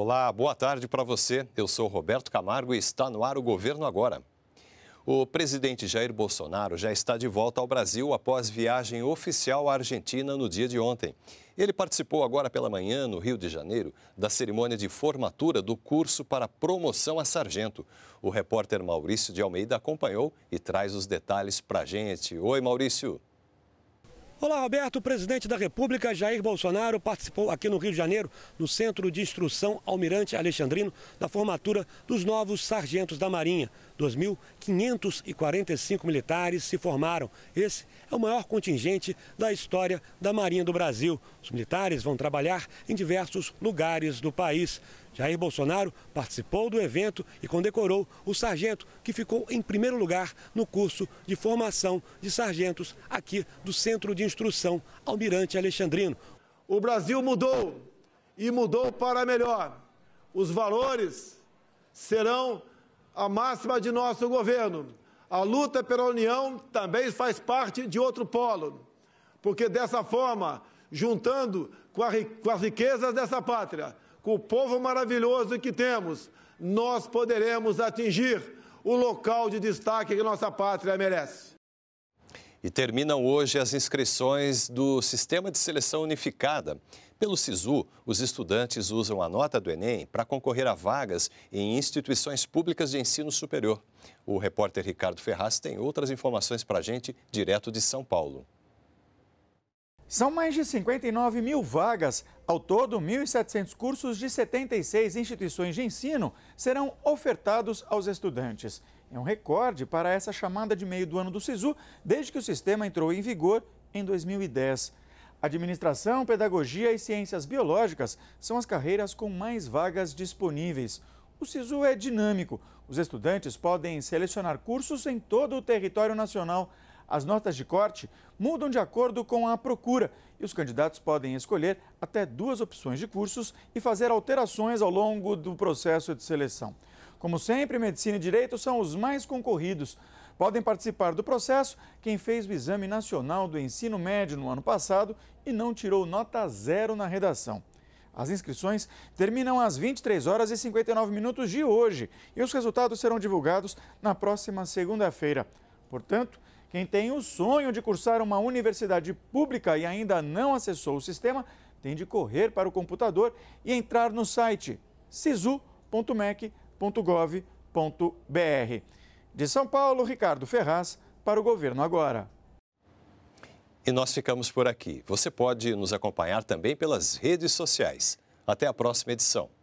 Olá, boa tarde para você. Eu sou Roberto Camargo e está no ar o Governo Agora. O presidente Jair Bolsonaro já está de volta ao Brasil após viagem oficial à Argentina no dia de ontem. Ele participou agora pela manhã, no Rio de Janeiro, da cerimônia de formatura do curso para promoção a sargento. O repórter Maurício de Almeida acompanhou e traz os detalhes para gente. Oi, Maurício. Olá, Roberto. O presidente da República, Jair Bolsonaro, participou aqui no Rio de Janeiro, no Centro de Instrução Almirante Alexandrino, da formatura dos novos sargentos da Marinha. 2.545 militares se formaram. Esse é o maior contingente da história da Marinha do Brasil. Os militares vão trabalhar em diversos lugares do país. Jair Bolsonaro participou do evento e condecorou o sargento que ficou em primeiro lugar no curso de formação de sargentos aqui do Centro de Instrução Almirante Alexandrino. O Brasil mudou e mudou para melhor. Os valores serão a máxima de nosso governo. A luta pela união também faz parte de outro polo, porque dessa forma, juntando com, as riquezas dessa pátria, com o povo maravilhoso que temos, nós poderemos atingir o local de destaque que nossa pátria merece. E terminam hoje as inscrições do Sistema de Seleção Unificada. Pelo SISU, os estudantes usam a nota do Enem para concorrer a vagas em instituições públicas de ensino superior. O repórter Ricardo Ferraz tem outras informações para a gente, direto de São Paulo. São mais de 59 mil vagas ao todo, 1.700 cursos de 76 instituições de ensino serão ofertados aos estudantes. É um recorde para essa chamada de meio do ano do SISU, desde que o sistema entrou em vigor em 2010. Administração, Pedagogia e Ciências Biológicas são as carreiras com mais vagas disponíveis. O SISU é dinâmico. Os estudantes podem selecionar cursos em todo o território nacional as notas de corte mudam de acordo com a procura e os candidatos podem escolher até duas opções de cursos e fazer alterações ao longo do processo de seleção. Como sempre, medicina e direito são os mais concorridos. Podem participar do processo quem fez o Exame Nacional do Ensino Médio no ano passado e não tirou nota zero na redação. As inscrições terminam às 23 horas e 59 minutos de hoje e os resultados serão divulgados na próxima segunda-feira. Portanto, quem tem o sonho de cursar uma universidade pública e ainda não acessou o sistema, tem de correr para o computador e entrar no site sisu.mec.gov.br. De São Paulo, Ricardo Ferraz, para o Governo Agora. E nós ficamos por aqui. Você pode nos acompanhar também pelas redes sociais. Até a próxima edição.